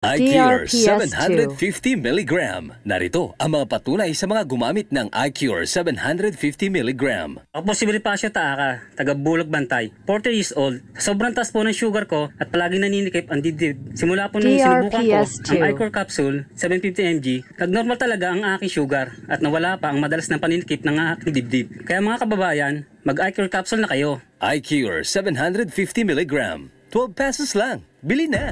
iCure 750 mg. Narito ang mga patunay sa mga gumamit ng iCure 750 mg. Ako po si Bonifacio Taaka, taga Bulog Bantay, 40 years old. Sobrang taas po ng sugar ko at palagi naninikip ang dibdib. Simula po nung sinubukan ko ang iCure capsule 750 mg, nag-normal talaga ang aking sugar at nawala pa ang madalas na paninikip ng aking dibdib. Kaya mga kababayan, mag-iCure capsule na kayo. iCure 750 mg. 12 pesos lang. Bili na!